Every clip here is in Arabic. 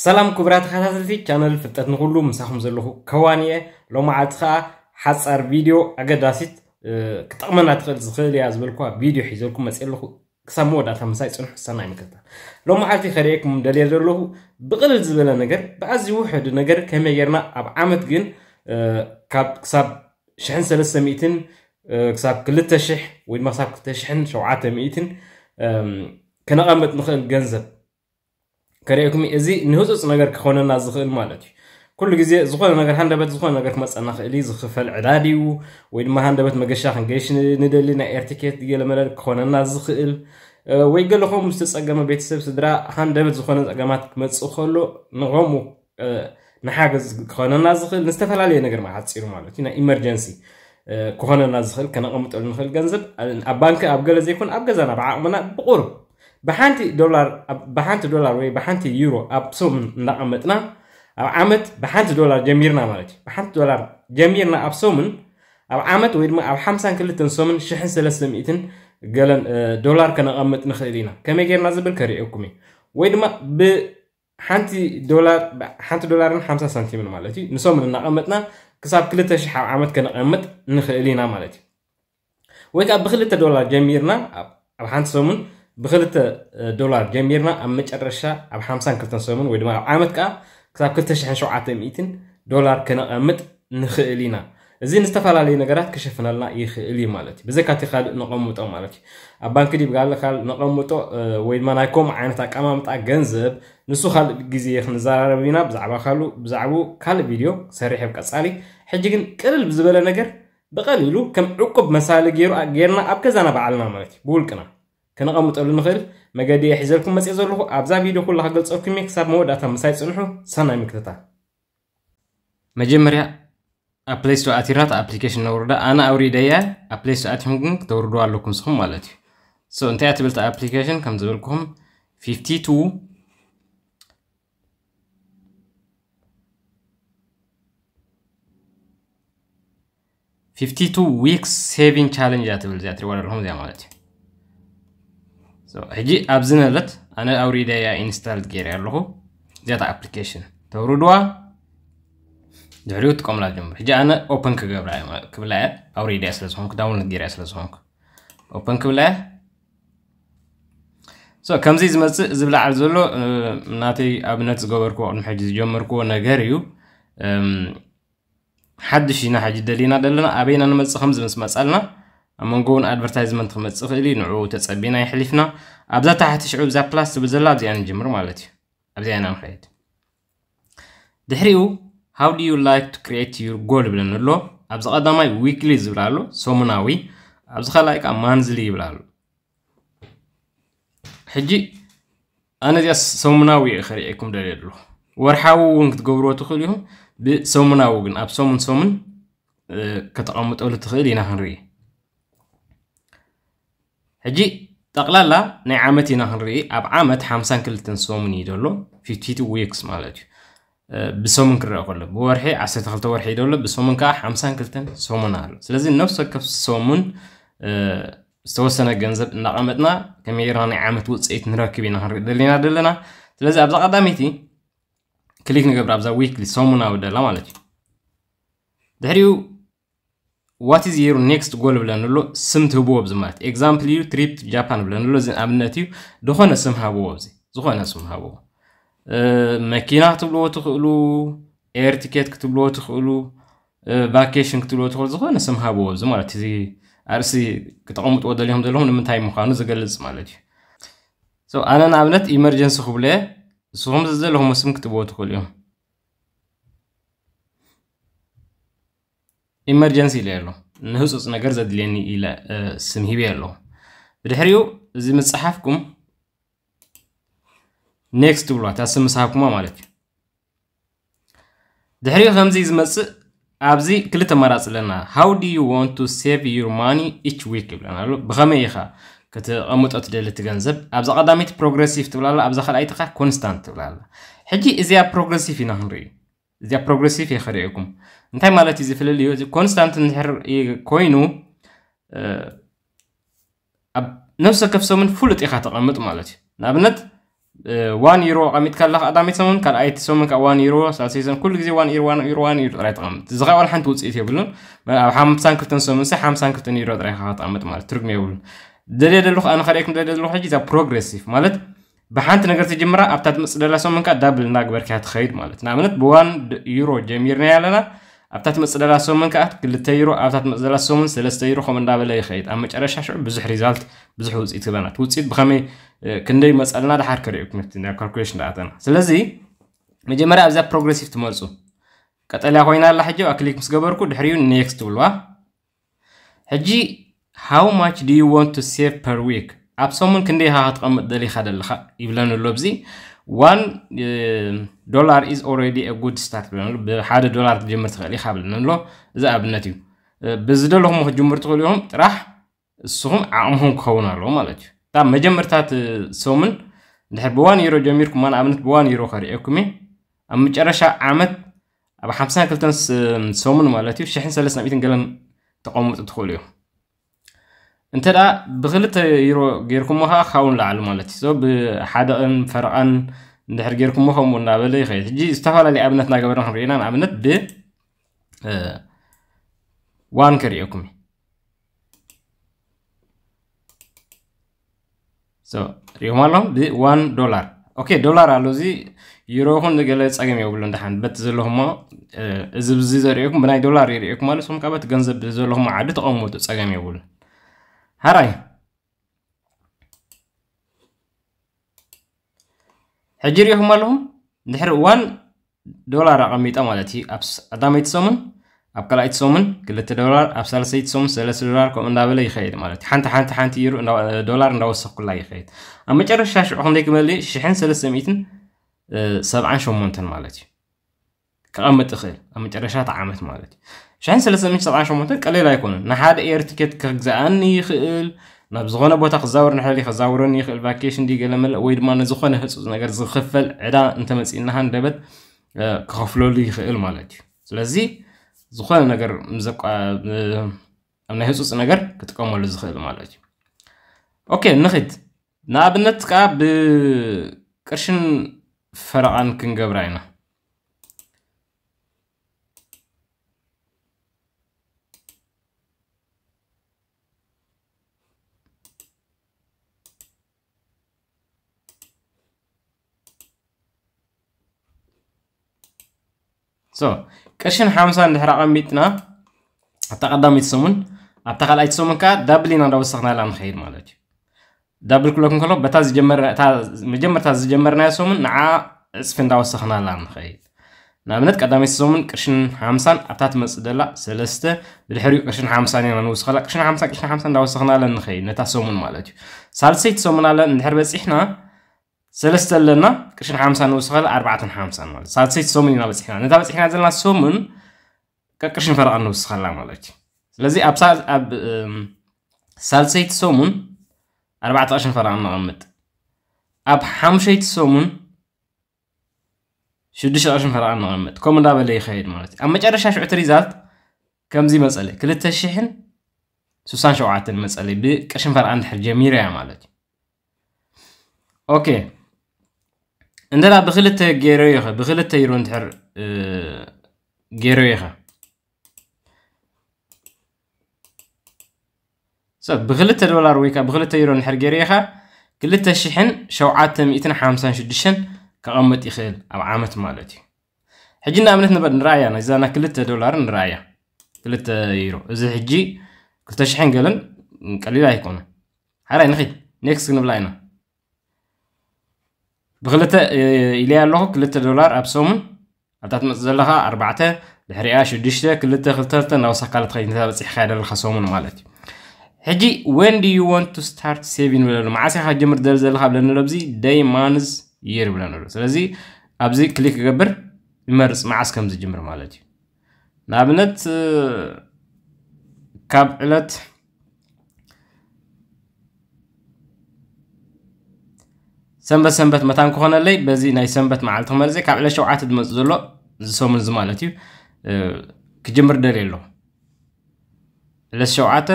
ሰላም ክቡራ ተኸታተልቲ ቻነል ፍልጠት ንኩሉ ምሳኹም ዘለኹ ከዋን እየ ሎሚ ዓቲ ከዓ ሓፃር ቪድዮ ኣገዳሲት ክጠቕመና ትኽእል ዝኽእል እያ ዝበልኩዋ ቪድዮ ሒዘልኩም መፅእ ኣለኹ ክሳብ መወዳእታ ምሳይ ፅንሑ ሰናይ ምክትታል ሎሚ ዓልቲ ከሪአኩም ደልየ ዘለኹ ብቕልል ዝበለ ነገር ብኣዝዩ ውሕድ ነገር ከመይ ጌርና ኣብ ዓመት ግን ካብ ክሳብ 1300 ክሳብ 2000 ወይ ድማ ክሳብ 2700 ከነቐምጥ ንኽእል ገንዘብ كريكم إزي نهوزس نجار كخونا نازخ المالتي كل جزء زخون نجار هندا بيت زخون نجار مس أنا خلي زخف العدادي و وين ما هندا بيت مجشة جيش ندلنا ارتكيت لما لك خونا نازخ ال ويقال لهم مستس أجمع بيت سب سدرا هندا بيت زخون أجمعات مس أخلو نغمو نحاجز خونا نازخ نستفعل عليه نجار ما حد سير مالتي نا إمرجنسي كخونا نازخ كنا قمت أقول نخل جنزب البنك أبجل زيكون أبجزنا بعمنا بقرب ብሓንቲ ዶላር ብሓንቲ ዶላር ወይ ብሓንቲ ዩሮ ኣብ ሱም እንዳቐመጥና ኣብ ዓመት ብሓንቲ ዶላር ጀሚርና ማለት እዩ ብሓንቲ ዶላር ጀሚርና ኣብ ሶምን ኣብ ዓመት ወይ ድማ ኣብ 52 ሶምን 1300 ገለን ዶላር ከነቐምጥ ንኽእል ኢና ከመይ ጌርና ዝብል ከሪእኩም እዩ ወይ ድማ ብሓንቲ ዶላር ሓንቲ ዶላርን 50 ሳንቲምን ማለት እዩ ንሶምን እናቐመጥና ክሳብ 2000 ኣብ ዓመት ከነቐምጥ ንኽእል ኢና ማለት እዩ ወይ ከዓ ብክልተ ዶላር ጀሚርና ኣብ ሓንቲ ሶሙን ብክልተ ዶላር ጀሚርና ኣብ መጨረሻ ኣብ 52 ሰሙን ወይ ድማ ኣብ ዓመት ከዓ ክሳብ 2700 ዶላር ክነቐምጥ ንኽእል ኢና እዚ ንዝተፈላለዩ ነገራት ክሸፍነልና ይኽእል እዩ ማለት እዩ ብዘካቲ ካልእ ነቐምጦ ማለት እዩ ኣብ ባንኪ ዲብ ካልእ ካልእ ነቐምጦ ወይ ድማ ናይ ከምኡ ዓይነት ኣቀማምጣ ገንዘብ ንሱ ካልእ ግዜ ክንዘራረብ ኢና ብዛዕባ ካልኡ ብዛዕባኡ ካልእ ቪድዮ ሰሪሕ ብቀፃሊ ሕጂ ግን ቅልል ብዝበለ ነገር ብቐሊሉ ከም ዕቁብ መሳሊ ገይሩ ጌርና ኣብ ገዛና በዓልና ማለት እዩ ብውልቅና كنغمطو لنخيل مغادي يحزلكم مزيان زلو ابزا فيديو كلها غلصوكم يكساب موداتها مساي صنحو سنا مكتتا مجمريا ابلاي ستور اتيرات ابلكيشن نوردا انا اوريديا ابلاي ستور اتيمكم توردو عليكم صحو مالتي سو انت اتبلت ابلكيشن كم زلكم 52 52 weeks saving challenge يا تبلت يا ሕጂ ኣብዚ ነለት ኣነ ኣውሪደያ ኢንስታል ገይረ ኣለኹ እዚኣታ ኣፕሊኬሽን ተውርድዋ ድሕሪኡ ትጥቀምላ ጀምር ሕጂ ኣነ ኦፐን ክገብራ ክብላ እየ ኣውሪደያ ስለ ዝኾንኩ ዳውንሎድ ገይረ ስለ ዝኾንኩ ኦፐን ክብላ እየ ሶ ከምዚ ዝመፅእ ዝብላዓል ዘሎ ናተይ ኣብነት ዝገበርክዎ ቅድሚ ሕጂ ዝጀመርክዎ ነገር እዩ ሓድሽ ኢና ሕጂ ደሊና ዘለና ኣበይና ንመፅእ ከምዚ ምስ መፃልና ኣብ መንጎ እውን ኣድቨርታይዝመንት ክመፅእ ክእል እዩ ንዕኡ ተፀቢና ይሕሊፍና ኣብዛ ታሕቲ ሽዑብ እዛ ፕላስ ትብል ዘላ ኣብዚኣ ንጅምር ማለት እዩ ኣብዚኣ ኢና ንኸይድ ድሕሪኡ ሃው ዱ ዩ ላይክ ቱ ክሪኤት ዩር ጎል ይብለን ኣሎ ኣብዚ ቀዳማይ ዊክሊ ዝብል ኣሎ ሰሙናዊ ኣብዚ ካልኣይ ከዓ ማንዝሊ ይብል ኣሎ ሕጂ ኣነ እዚኣ ሰሙናዊ እየ ከሪአኩም ደልየ ኣለኹ ወርሓዊ እውን ክትገብርዎ ትኽእል ኢኹም ብሰሙናዊ ግን ኣብ ሰሙን ሰሙን ከተቐምጠሉ ትኽእል ኢና ክንርኢ هجي تقلالا نعمتي نهري اب عامت حمسان كلتن سومني دولو في تيت ويكس مالتي بسومن كرا كله بورحي عسيت خلطة ورحي دولو بسومن كا حمسان كلتن سومن هالو سلازي نفسك كف سومن استوسنا جنزب نعمتنا كم يراني عامت وطس ايت نراكبي نهري دلينا دلنا سلازي ابزا قداميتي كليك نقبر ابزا ويكلي سومن هاو دلو مالتي دهريو ዋት ኢዝ የር ኔክስት ጎል ሎ ስም ትህብዎ ብዚ ማለት እዩ ኤግዛምፕል እዩ ትሪፕ ጃፓን ብለን ሎ እዚ ኣብነት እዩ ዝኾነ ስም ሃብዎ እዚ ዝኾነ ስም ሃብዎ መኪና ክትብልዎ ትኽእሉ ኤር ቲኬት ክትብልዎ ትኽእሉ ቫኬሽን ክትብልዎ ትኽእሉ ዝኾነ ስም ሃብዎ እዚ ማለት እዚ ኣርእሲ ክጠቐምጥዎ ደሊኹም ዘለኹም ንምንታይ ምዃኑ ዝገልፅ ማለት እዩ ኣነ ንኣብነት ኢመርጀንሲ ክብለየ ንስኹም ዘለኹም ስም ክትብዎ ትኽእሉ እዮም emergency ليلو نهوسوس نجرز دليني إلى سمه بيلو بدحريو زي متصحفكم next بلو تاسم متصحفكم ما مالك دحريو خمسي زي متص أبزي كل تمارس لنا how do you want to save your money each week بلنا لو بخمي إخا كت أموت أتدل تجنب أبز قدامي progressive تقول الله أبز خلاقي تقع constant تقول الله حجي إذا progressive نهنري እዚኣ ፕሮግሬሲቭ የኸሪዕኩም እንታይ ማለት እዩ ዝፍልል እዩ እዚ ኮንስታንት ንድሕር ኮይኑ ኣብ ነፍሰ ሰሙን ፍሉጥ ኢካ ተቐምጡ ማለት እዩ ንኣብነት ዋን ዩሮ ቀሚጥካ ኣለካ ቀዳመይ ሰሙን ካልኣይቲ ሰሙን ካብ ዋን ዩሮ ሳሰይ ሰሙን ኩሉ ግዜ ዋን ዩሮ ዋን ዩሮ ዋን ዩሮ ጥራይ ተቐምጥ እዚ ከዓ ዋን ሓንቲ ውፅኢት የብሉን ኣብ ሓምሳን ክልተን ሰሙን ሰ ሓምሳን ክልተን ዩሮ ጥራይ ካ ተቐምጥ ማለት ትርጉም የብሉን ደልየ ደሉ ከዓ ንኸሪአኩም ደልየ ደሉ ሕጂ እዛ ፕሮግረሲቭ ማለት بحانت نقدر تجمرة أبتاد مسألة دبل دابل ناقبرك خير مالت نعملت بوان يورو جميرنا يالنا أبتات مسألة سومنك أت كل تيرو أبتات مسألة سومن سلسة يورو خمن أي خير أما جرش شعب بزح ريزالت بزح وز بنات وتسيد بخمي كندي مسألة ده حركة ريوك نفتنا كالكوليشن ده أتنا سلزي مجمرة أبزا بروجريسيف تمارسو كتلا خوينا الله حجو أكليك مسجبركو دحريو نيكس تولوا حجي how much do you want to save per week ኣብ ሰሙን ክንደይ ሃ ክትቐምጥ ደሊኻ ደለኻ ይብለን ኣሎ ብዚ ዋን ዶላር ኢዝ ኦልሬዲ ኣ ጉድ ስታርት ብለን ኣሎ ብሓደ ዶላር ትጀምር ትኽእል ኢኻ ብለን ኣሎ እዚ ኣብነት እዩ ብዝደለኹም ክትጅምር ትኽእሉ ኢኹም ጥራሕ እስኹም ዓቕምኹም ክኸውን ኣለዎ ማለት እዩ ካብ መጀመርታት ሰሙን ድሕር ብዋን ዩሮ ጀሚርኩማ ንኣብነት ብዋን ዩሮ ከሪአኩም እየ ኣብ መጨረሻ ዓመት ኣብ 52 ሰሙን ማለት እዩ 1300 ገለን ተቐምጡ ትኽእሉ እዮም انت دا بخلت يرو جيركمها خاون لعل مالتي سو بحدا فرقا غيركم جيركمها ومنا بلي خيت جي استفال لي نا غبرن خبرينا ابنت ب وان كريكم سو مالهم ب 1 دولار اوكي دولار الوزي እዚ هون ይኹን ገለ ፀገም የብሉ እንዳሓን በቲ زلهما ازبزي زريكم بناي دولار يريكم የሪእኩም ማለት غنزب زلهما عاد تقمو ዘለኹም ዓዲ هاراي حجر يهم لهم دحر وان دولار عميت أمالتي أبس أداميت سومن أب كلايت سومن كلت دولار أب سلسيت سوم سلس دولار كم إن دابل يخيد مالتي حنت حنت حنت يرو إن دولار إن دوسق كله يخيد أما جرش شاش عندك مالي شحن سلس ميتن آه، سبعة شو مونتن مالتي ክቐምጥ ይኽእል ኣብ መጨረሻ እቲ ዓመት ማለት እዩ ሽሕን ሰለስተ ሚእቲ ሰብዓን ሸሞንተን ቀሊል ኣይኮነን ንሓደ ኤር ቲኬት ክግዝኣኒ ይኽእል ናብ ዝኾነ ቦታ ክዛውር ንሕሊ ክዛውረኒ ይኽእል ቫኬሽን ዲ ገለ መለእ ወይ ድማ ንዝኾነ ህፁፅ ነገር ዝኽፈል ዕዳ እንተመፂእናሃ ንደበት ክኸፍለሉ ይኽእል ማለት እዩ ስለዚ ዝኾነ ነገር ኣብ ናይ ህፁፅ ነገር ክጥቀመሉ ዝኽእል ማለት እዩ ኦኬ ንኽድ ንኣብነት ከዓ ብቅርሽን ፈረቓን ክንገብራ ኢና So, قرشن حمسة ندحرا قميتنا أتقدم يتسمون أبتقال أي تسمون كا دبلي نرى وسخنا لان خير مالك دبل كلوكن كلو بتاز جمر تاز مجمر تاز جمرنا يسمون نع اسفن دا وسخنا لان خير نابنت قدام يسمون قرشن حمسان أبتات مسدلا سلسته بالحريق قرشن حمسان ينا نوسخلا قرشن حمسان قرشن حمسان دا وسخنا لان خير نتاسمون مالك سالسيت سمون على ندحر إحنا ሰለስተ ኣለና ቅርሽን ሓምሳ ንውስኸል ኣርባዕተን ሓምሳን ማለት እዩ ሳልሰይቲ ሶምን ኢና በፂሕና ነታ በፂሕና ዘለና ሶምን ቅርሽን ፈረቓ ንውስኸላ ማለት እዩ ስለዚ ኣብ ሳልሰይቲ ሶሙን ኣርባዕተ ቅርሽን ፈረቓ ነቐምጥ ኣብ ሓሙሸይቲ ሶሙን ሽዱሽተ ቅርሽን ፈረቓ ነቐምጥ ከምኡ እንዳበለ ይኸይድ ማለት እዩ ኣብ መጨረሻ ሽዑት ሪዛልት ከምዚ መፀለ ክልተ ሽሕን ስሳን ሸውዓተን መፀለ ብቅርሽን ፈረቓ እንድሕር ጀሚርያ ማለት እዩ ኦኬ اندلا بخلت جيرو يخا بخلت يرون تحر جيرو يخا صد بخلت الدولار ويكا بخلت يرون تحر جيرو يخا قلت الشحن شو عاتم يتنا حامسان شدشن كأمت يخيل أو عامت مالتي حجينا منتنا بدن رايا نزا انا قلت دولار نرايا قلت يورو اذا حجي قلت شحن قلن قليلا يكون هاي نخيد نيكس نبلاينا بغلته إلي الله كلته دولار أبسومن عطتنا زلها أربعة لحرية شدشته كلته خلتها نوصل قالت خلينا نتابع صحيح خير الخصومن مالتي هجي when do you want to start saving ولا ما عسى حد جمر دل زلها بلنا ربزي day months year بلنا ربزي لذي أبزي كليك جبر مرس ما عسى كم زجمر مالتي نابنت كاب ሰንበት ሰንበት መታን ክኾነለይ በዚ ናይ ሰንበት መዓልቲ ክመልዘ ካብ ዕለ ሸውዓተ ዝመፅእ ዘሎ ዝሰሙን እዚ ማለት እዩ ክጅምር ደልየ ኣሎ ዕለ ሸውዓተ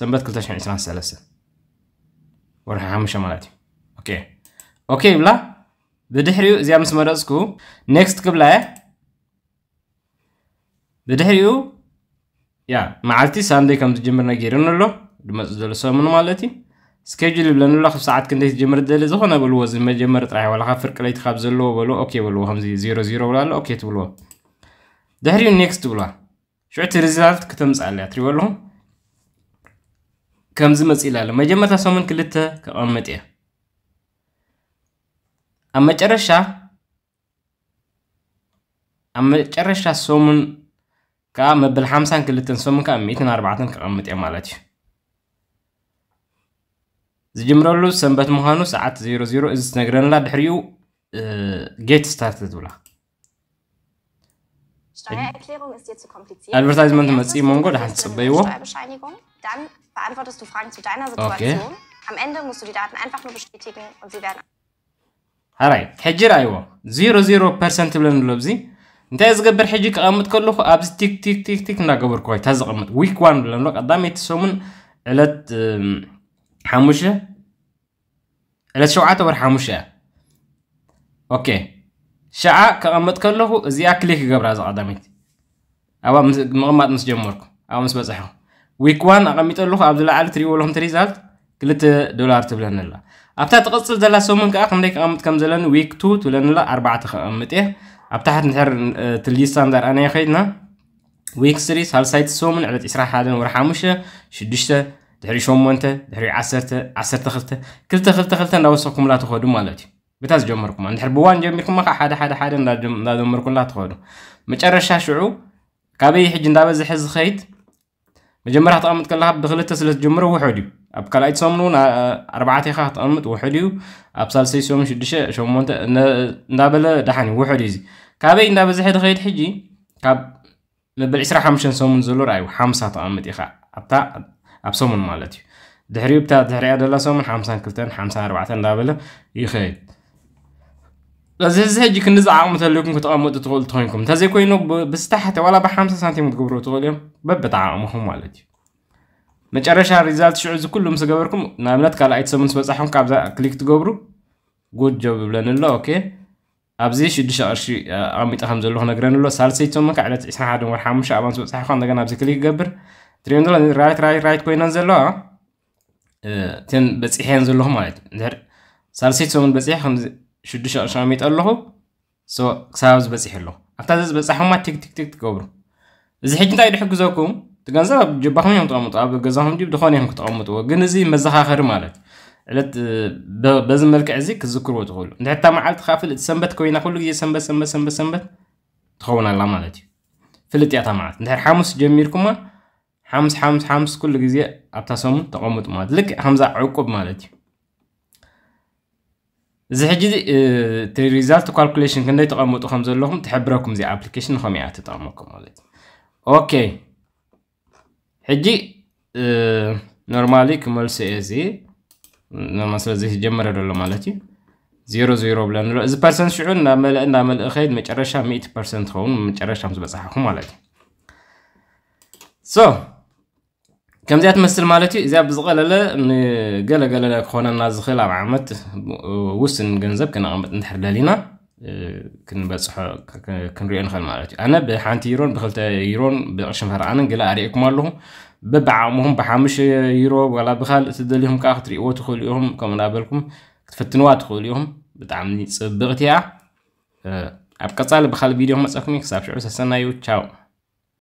ሰንበት 223 ወርሒ ሓሙሽተ ማለት እዩ ኦኬ ኦኬ ይብላ ብድሕሪኡ እዚኣ ምስ መረፅኩ ኔክስት ክብላ እየ ብድሕሪኡ ያ መዓልቲ ሳንደይ ከም ዝጅምር ነጊርኒ ኣሎ ድመፅእ ዘሎ ሰሙን ማለት እዩ ስኬጁል ይብለንሎ ክብ ሰዓት ክንደይ ትጀምር ደሊ ዝኾነ ብልዎ ዝመጀመር ጥራሕ ዋላ ካብ ፍርቅለይቲ ካብ ዘለዎ በልዎ ኦኬ ብልዎ ከምዚ ዜሮ ዜሮ ብላ ኣሎ ኦኬ ትብልዎ ድሕሪኡ ኔክስት ብሏ ሽዑቲ ሪዛልት ክተምፅእ ኣለያ ትሪኦ ኣለኹም ከምዚ መፂላ ኣሎ መጀመርታ ሰሙን ክልተ ከቐምጥ እየ ኣብ መጨረሻ ኣብ መጨረሻ ሰሙን ከዓ መበል ሓምሳን ክልተን ሰሙን ከዓ ሚእትን ኣርባዕተን ከቐምጥ እየ ማለት እዩ ዝጅምረሉ ሰንበት ምዃኑ ሰዓት 00 እዚ ትነግረንላ ድሕሪኡ ጌት ስታርት ትብላ ኣድቨርታይዝመንት መፂ መንጎ ድሓን ትፅበይዎ ሓራይ ሕጂ ራእይዎ 00 ፐርሰንት ይብለን ኣሎ ብዚ እንታይ ዝገብር ሕጂ ክቐምጥ ከለኹ ኣብዚ ቲክ ቲክ ቲክ ቲክ እናገበርኩ ይታ ዝቐምጥ ዊክ ዋን ብለን ኣሎ ቀዳመይቲ ሰሙን ዕለት حاموشة لا شعات ور حاموشة أوكي شعاع كغمت كله زي أكليك قبل هذا قدمت أو مغمات مس جمرك أو مس بزحه ويك وان أغمت له عبد الله علي ولهم تري تريزالت كلت دولار تبلن الله أبتا تقصل زلا سومن كأخ مديك أغمت كم زلن ويك تو تبلن الله أربعة أمت إيه أبتا حد نتحر تلي ستاندر أنا خيدنا ويك سري سالسايت سومن على تسرح هذا ورحامشة شدشته ድሕሪ 8 ድሕሪ 10 12 ክልተ ክልተ ክልተ እንዳወሰኽኩም ላ ትኸዱ ማለት እዩ ብታ ዝጀመርኩማ እንድሕር ብዋን ጀሚርኩማ ከዓ ሓደ ሓደ ሓደ እንዳጀመርኩላ ትኸዱ መጨረሻ ሽዑ ካበይ ሕጂ እንዳበዝሐ ዝኸይድ መጀመርያ ክትቐምጥ ከለካ ብክልተ ስለ ዝጀምሮ ውሕድ እዩ ኣብ ካልኣይቲ ሰሙን እውን ኣርባዕተይካ ክትቐምጥ ውሕድ እዩ ኣብ ሳልሰይ ሰሙን ሽዱሽተ ሸሞንተ እንዳበለ ዳሓን እዩ ውሕድ እዩ እዚ ካበይ እንዳበዝሐ ድኸይድ ሕጂ ካብ መበል 25 ሰሙን ዘሎ ርኣዩ ሓምሳ ተቐምጥ ኢኻ ኣብታ أبسومن مالتي دهري بتاع دهري هذا لسومن حامسان كلتن حامسان أربعة دابلة يخيد لازم زهج يكون نزع عام تلقيكم كتقام مدة طول تونكم تزي كوينو بستحت ولا بحامس سنتيم تقبرو طوليهم ببتعامهم مالتي متشرش على الريزالت شو عز كلهم سجبركم نعملت كلا ايت سومن بس احهم كابزا كليك تقبرو جود جوب بلان الله اوكي أبزي شدش أرشي عم يتخمز نقرن الله سالسي تومك على تسعة عدم ورحمة شعبان سبع دكان أبزي كليك جبر ትሪኦን ዘሎ ራይት ራይት ራይት ኮይነን ዘለዋ እተን በፂሐን ዘለኹ ማለት እዩ እንድሕር ሳልሰይት ሰሙን በፂሐ ከምዚ ሽዱሽተ ቅርሺ ኣሚጠ ኣለኹ ክሳብ ዝበፂሐ ኣለኹ ኣብታ ዝበፃሕኩማ ቲክቲክቲክ ትገብሩ እዚ ሕጂ እንታይ ድሕግዘኩም እቲ ገንዘብ ኣብ ጅባኹም እዮም ተቐምጡ ኣብ ገዛኹም ጅብ ድኾነ እዮም ክትቐምጥዎ ግን እዚ መዘኻኸሪ ማለት እዩ ዕለት በዚ መልክዕ እዚ ክዝክርዎ ትኽእሉ እንድሕር እታ መዓልቲ ከዓ ፍልጥ ሰንበት ኮይና ኩሉ ግዜ ሰንበት ሰንበት ሰንበት ሰንበት ትኸውን ኣላ ማለት እዩ ፍልጥ እያ እታ መዓልቲ እንድሕር ሓሙስ ጀሚርኩማ ሓምስ ሓምስ ሓምስ ኩሉ ግዜ ኣብታ ሰሙን ተቐምጡ ማለት ልክዕ ከምዛ ዕቁብ ማለት እዩ እዚ ሕጂ እቲ ሪዛልት ካልኩሌሽን ክንደይ ተቐምጡ ከም ዘለኹም ትሕብረኩም እዚ ኣፕሊኬሽን ንከመይ እያ ተጠቕመኩም ማለት እዩ ኦኬ ሕጂ ኖርማሊ ክመልሶ እየ እዚ ኖርማል ስለዚ ጀመረ ዘሎ ማለት እዩ ዜሮ ዜሮ ብለን ንሎ እዚ ፐርሰንት ሽዑ እናመልአ እናመልአ ከይድ መጨረሻ ሚእቲ ፐርሰንት ኸውን መጨረሻ ምስ በፅሓኹም ማለት እዩ ሶ كمزيات مثل مالتي زي بزغل له ني قال قال لك خونا نازخيل عم عمت وسن جنزب كنا عم نتحر لنا كن بس كن ريان خل مالتي انا بحانت يرون بخلت يرون بقشم هر عنن قال اريك مالهم ببعمهم بحامش يرو ولا بخال تدليهم كاختري وتخليهم كما نابلكم تفتنوا تخليهم بتعملي صبغتيها أبقى صالح بخال فيديو ما تسألكم يكسب شعور يو تشاو